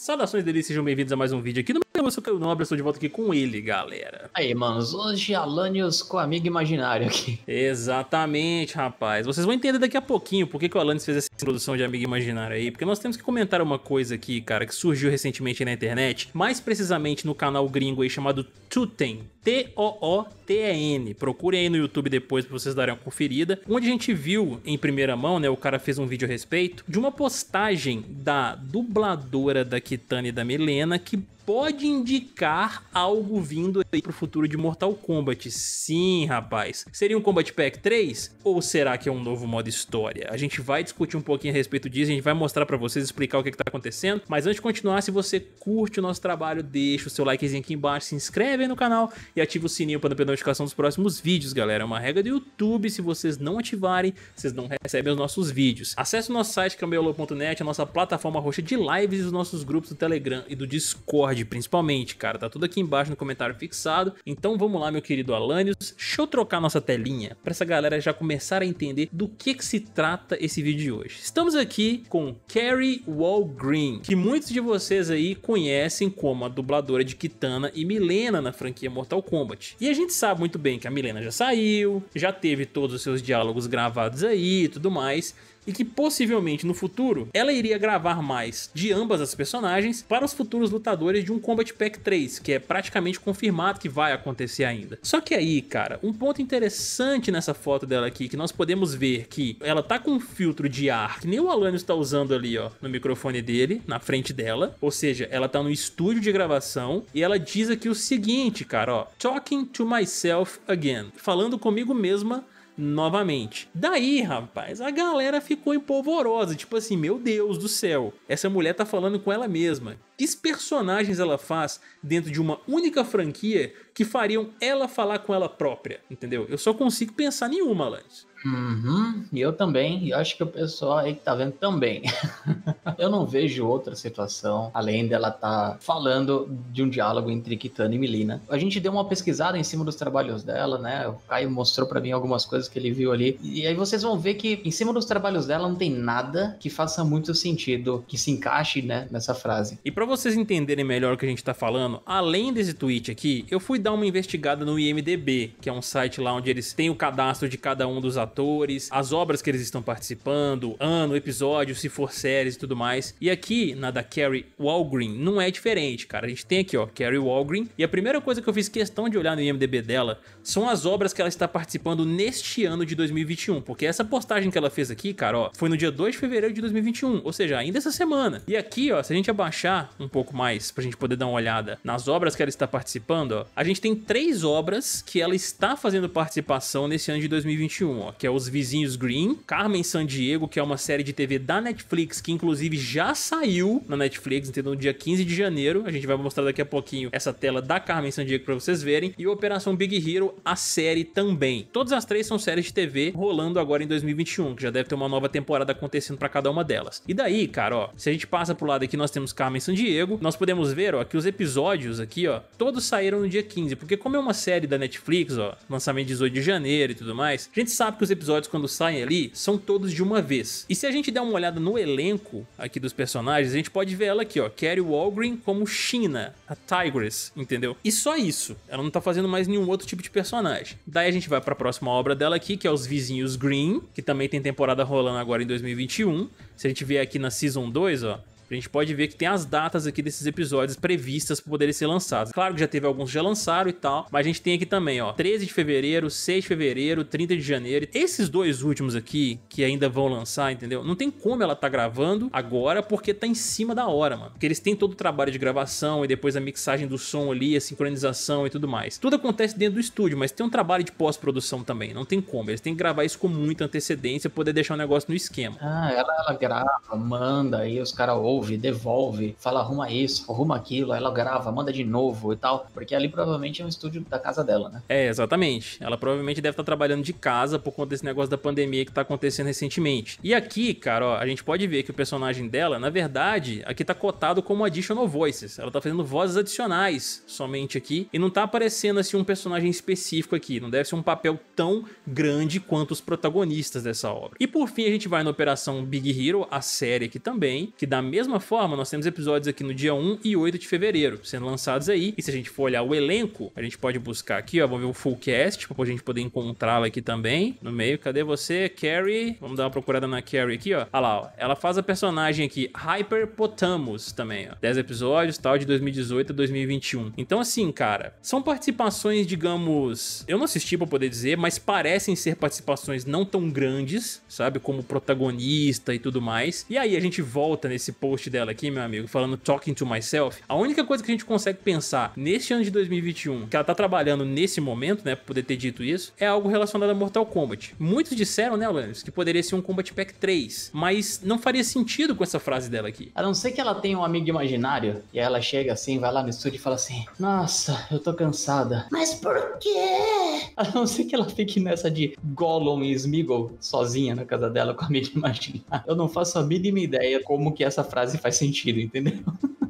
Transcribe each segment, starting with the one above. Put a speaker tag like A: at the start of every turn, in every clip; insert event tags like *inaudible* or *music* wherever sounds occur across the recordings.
A: Saudações deles, sejam bem-vindos a mais um vídeo aqui no meu eu Caio Nobre, estou de volta aqui com ele, galera. Aí, manos, hoje Alanios com amigo imaginário aqui. Exatamente, rapaz. Vocês vão entender daqui a pouquinho por que, que o Alanios fez essa introdução de amigo imaginário aí, porque nós temos que comentar uma coisa aqui, cara, que surgiu recentemente na internet, mais precisamente no canal gringo aí chamado Tuten, T-O-O-T-E-N. Procurem aí no YouTube depois pra vocês darem uma conferida. Onde a gente viu em primeira mão, né? O cara fez um vídeo a respeito de uma postagem da dubladora daqui Kitana e da Milena, que pode indicar algo vindo aí pro futuro de Mortal Kombat. Sim, rapaz. Seria um Combat Pack 3? Ou será que é um novo modo história? A gente vai discutir um pouquinho a respeito disso, a gente vai mostrar para vocês, explicar o que, que tá acontecendo. Mas antes de continuar, se você curte o nosso trabalho, deixa o seu likezinho aqui embaixo, se inscreve aí no canal e ativa o sininho para não perder a notificação dos próximos vídeos, galera. É uma regra do YouTube, se vocês não ativarem, vocês não recebem os nossos vídeos. Acesse o nosso site, cambiolo.net, é a nossa plataforma roxa de lives, os nossos grupos do Telegram e do Discord. Discord, principalmente, cara. Tá tudo aqui embaixo no comentário fixado. Então vamos lá, meu querido Alanios. Deixa eu trocar nossa telinha para essa galera já começar a entender do que, que se trata esse vídeo de hoje. Estamos aqui com Carrie Walgreen, que muitos de vocês aí conhecem como a dubladora de Kitana e Milena na franquia Mortal Kombat. E a gente sabe muito bem que a Milena já saiu, já teve todos os seus diálogos gravados aí e tudo mais e que possivelmente no futuro ela iria gravar mais de ambas as personagens para os futuros lutadores de um Combat Pack 3, que é praticamente confirmado que vai acontecer ainda. Só que aí, cara, um ponto interessante nessa foto dela aqui que nós podemos ver que ela tá com um filtro de ar que nem o Alan está usando ali, ó, no microfone dele, na frente dela, ou seja, ela tá no estúdio de gravação e ela diz aqui o seguinte, cara, ó, talking to myself again, falando comigo mesma novamente. Daí, rapaz, a galera ficou empolvorosa, tipo assim, meu Deus do céu, essa mulher tá falando com ela mesma. Que personagens ela faz dentro de uma única franquia que fariam ela falar com ela própria, entendeu? Eu só consigo pensar nenhuma, Lance.
B: Uhum,
A: e eu também, e acho que o pessoal aí que tá vendo também.
B: *laughs* eu não vejo outra situação além dela tá falando de um diálogo entre Kitana e Melina. A gente deu uma pesquisada em cima dos trabalhos dela, né? O Caio mostrou para mim algumas coisas que ele viu ali. E aí vocês vão ver que em cima dos trabalhos dela não tem nada que faça muito sentido, que se encaixe, né, nessa frase.
A: E para vocês entenderem melhor o que a gente tá falando, além desse tweet aqui, eu fui dar uma investigada no IMDb, que é um site lá onde eles têm o cadastro de cada um dos atores atores, as obras que eles estão participando, ano, episódio, se for séries e tudo mais. E aqui, na da Carrie Walgreen, não é diferente, cara. A gente tem aqui, ó, Carrie Walgreen. E a primeira coisa que eu fiz questão de olhar no IMDB dela são as obras que ela está participando neste ano de 2021. Porque essa postagem que ela fez aqui, cara, ó, foi no dia 2 de fevereiro de 2021. Ou seja, ainda essa semana. E aqui, ó, se a gente abaixar um pouco mais pra gente poder dar uma olhada nas obras que ela está participando, ó, a gente tem três obras que ela está fazendo participação nesse ano de 2021, ó, que é Os Vizinhos Green, Carmen San Diego, que é uma série de TV da Netflix, que inclusive já saiu na Netflix, entendeu? No dia 15 de janeiro. A gente vai mostrar daqui a pouquinho essa tela da Carmen San Diego pra vocês verem. E Operação Big Hero, a série também. Todas as três são séries de TV rolando agora em 2021, que já deve ter uma nova temporada acontecendo para cada uma delas. E daí, cara, ó, se a gente passa pro lado aqui, nós temos Carmen San Diego, nós podemos ver, ó, que os episódios aqui, ó, todos saíram no dia 15, porque como é uma série da Netflix, ó, lançamento 18 de janeiro e tudo mais, a gente sabe que os os episódios quando saem ali são todos de uma vez. E se a gente der uma olhada no elenco aqui dos personagens, a gente pode ver ela aqui, ó, Carrie Walgreen como China, a Tigress, entendeu? E só isso. Ela não tá fazendo mais nenhum outro tipo de personagem. Daí a gente vai para a próxima obra dela aqui, que é Os Vizinhos Green, que também tem temporada rolando agora em 2021. Se a gente vier aqui na Season 2, ó, a gente pode ver que tem as datas aqui desses episódios previstas para poderem ser lançados. Claro que já teve alguns que já lançaram e tal, mas a gente tem aqui também, ó, 13 de fevereiro, 6 de fevereiro, 30 de janeiro. Esses dois últimos aqui que ainda vão lançar, entendeu? Não tem como ela tá gravando agora porque tá em cima da hora, mano. Porque eles têm todo o trabalho de gravação e depois a mixagem do som ali, a sincronização e tudo mais. Tudo acontece dentro do estúdio, mas tem um trabalho de pós-produção também, não tem como. Eles têm que gravar isso com muita antecedência, poder deixar o negócio no esquema. Ah, ela, ela grava, manda aí os caras ouvem devolve, devolve, fala arruma isso, arruma aquilo, ela grava, manda de novo e tal, porque ali provavelmente
B: é um estúdio da casa dela, né?
A: É, exatamente. Ela provavelmente deve estar trabalhando de casa por conta desse negócio da pandemia que tá acontecendo recentemente. E aqui, cara, ó, a gente pode ver que o personagem dela, na verdade, aqui tá cotado como additional voices. Ela tá fazendo vozes adicionais somente aqui e não tá aparecendo assim um personagem específico aqui, não deve ser um papel tão grande quanto os protagonistas dessa obra. E por fim, a gente vai na Operação Big Hero, a série aqui também, que da mesma mesma forma, nós temos episódios aqui no dia 1 e 8 de fevereiro sendo lançados aí. E se a gente for olhar o elenco, a gente pode buscar aqui, ó. Vamos ver o full cast pra gente poder encontrá-la aqui também. No meio, cadê você? Carrie. Vamos dar uma procurada na Carrie aqui, ó. Olha lá, ó. Ela faz a personagem aqui, Hyper Potamus também, ó. 10 episódios, tal, de 2018 a 2021. Então, assim, cara, são participações, digamos. Eu não assisti pra poder dizer, mas parecem ser participações não tão grandes, sabe? Como protagonista e tudo mais. E aí a gente volta nesse post post dela aqui, meu amigo, falando Talking to Myself, a única coisa que a gente consegue pensar neste ano de 2021, que ela tá trabalhando nesse momento, né, pra poder ter dito isso, é algo relacionado a Mortal Kombat. Muitos disseram, né, Alanis, que poderia ser um Combat Pack 3, mas não faria sentido com essa frase dela aqui. A não ser que ela tenha um amigo imaginário
B: e ela chega assim, vai lá no estúdio e fala assim: Nossa, eu tô cansada. Mas por quê? *laughs* A não ser que ela fique nessa de Gollum e Smeagol sozinha na casa dela com a
A: amiga imaginária. Eu não faço a mínima ideia como que essa frase frase faz sentido, entendeu?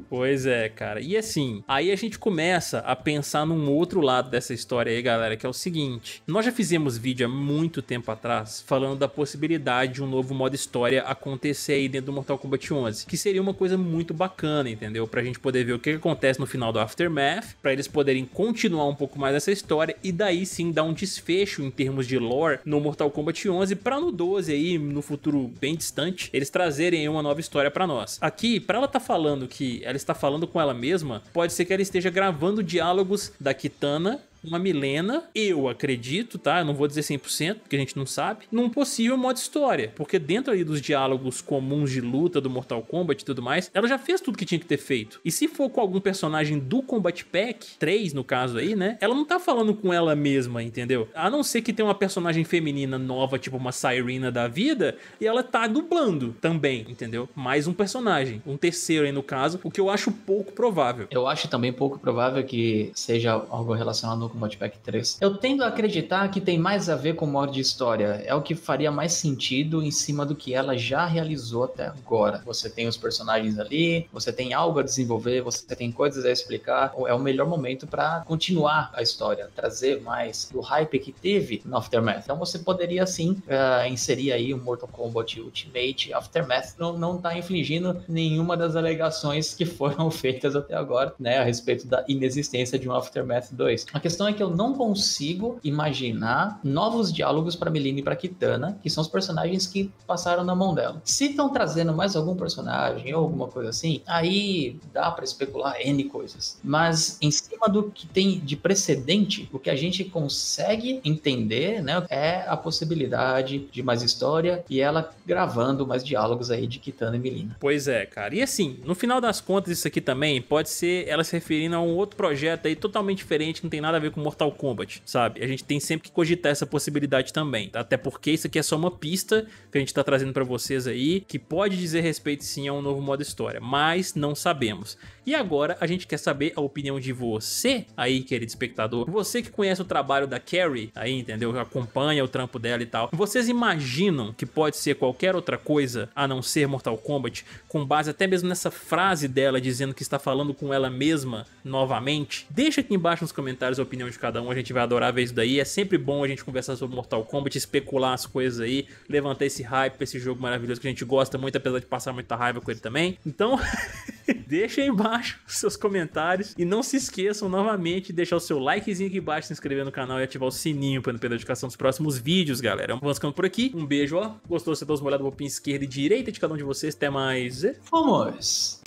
A: Pois é, cara. E assim, aí a gente começa a pensar num outro lado dessa história aí, galera, que é o seguinte: nós já fizemos vídeo há muito tempo atrás falando da possibilidade de um novo modo história acontecer aí dentro do Mortal Kombat 11, que seria uma coisa muito bacana, entendeu? Pra gente poder ver o que acontece no final do Aftermath, para eles poderem continuar um pouco mais essa história e daí sim dar um desfecho em termos de lore no Mortal Kombat 11 para no 12 aí, no futuro bem distante, eles trazerem uma nova história para nós. Aqui, para ela tá falando que ela está falando com ela mesma, pode ser que ela esteja gravando diálogos da Kitana uma Milena, eu acredito, tá? Eu não vou dizer 100%, porque a gente não sabe, num possível modo história. Porque dentro ali dos diálogos comuns de luta do Mortal Kombat e tudo mais, ela já fez tudo que tinha que ter feito. E se for com algum personagem do Combat Pack 3, no caso aí, né? Ela não tá falando com ela mesma, entendeu? A não ser que tenha uma personagem feminina nova, tipo uma Sirena da vida, e ela tá dublando também, entendeu? Mais um personagem, um terceiro aí no caso, o que eu acho pouco provável. Eu acho também pouco provável que seja algo relacionado com Combat Pack 3.
B: Eu tendo a acreditar que tem mais a ver com modo de história. É o que faria mais sentido em cima do que ela já realizou até agora. Você tem os personagens ali, você tem algo a desenvolver, você tem coisas a explicar. É o melhor momento para continuar a história, trazer mais do hype que teve no Aftermath. Então você poderia sim uh, inserir aí o Mortal Kombat Ultimate Aftermath. Não, não tá infligindo nenhuma das alegações que foram *laughs* feitas até agora, né, a respeito da inexistência de um Aftermath 2. A questão questão é que eu não consigo imaginar novos diálogos para Melina e para Kitana, que são os personagens que passaram na mão dela. Se estão trazendo mais algum personagem ou alguma coisa assim, aí dá para especular N coisas. Mas em cima do que tem de precedente, o que a gente consegue entender, né, é a possibilidade de mais história e ela gravando mais diálogos aí de Kitana e Melina.
A: Pois é, cara. E assim, no final das contas, isso aqui também pode ser ela se referindo a um outro projeto aí totalmente diferente, que não tem nada a ver ver com Mortal Kombat, sabe? A gente tem sempre que cogitar essa possibilidade também. Tá? Até porque isso aqui é só uma pista que a gente tá trazendo para vocês aí, que pode dizer respeito sim a um novo modo história, mas não sabemos. E agora a gente quer saber a opinião de você aí, querido espectador. Você que conhece o trabalho da Carrie aí, entendeu? Acompanha o trampo dela e tal. Vocês imaginam que pode ser qualquer outra coisa a não ser Mortal Kombat, com base até mesmo nessa frase dela dizendo que está falando com ela mesma novamente? Deixa aqui embaixo nos comentários a opinião opinião de cada um. A gente vai adorar ver isso daí. É sempre bom a gente conversar sobre Mortal Kombat, especular as coisas aí, levantar esse hype, esse jogo maravilhoso que a gente gosta muito, apesar de passar muita raiva com ele também. Então, *laughs* deixa aí embaixo seus comentários e não se esqueçam novamente de deixar o seu likezinho aqui embaixo, se inscrever no canal e ativar o sininho para não perder a notificação dos próximos vídeos, galera. Vamos ficando por aqui. Um beijo, ó. Gostou? Você dá uma olhada no pin esquerda e direita de cada um de vocês. Até mais. vamos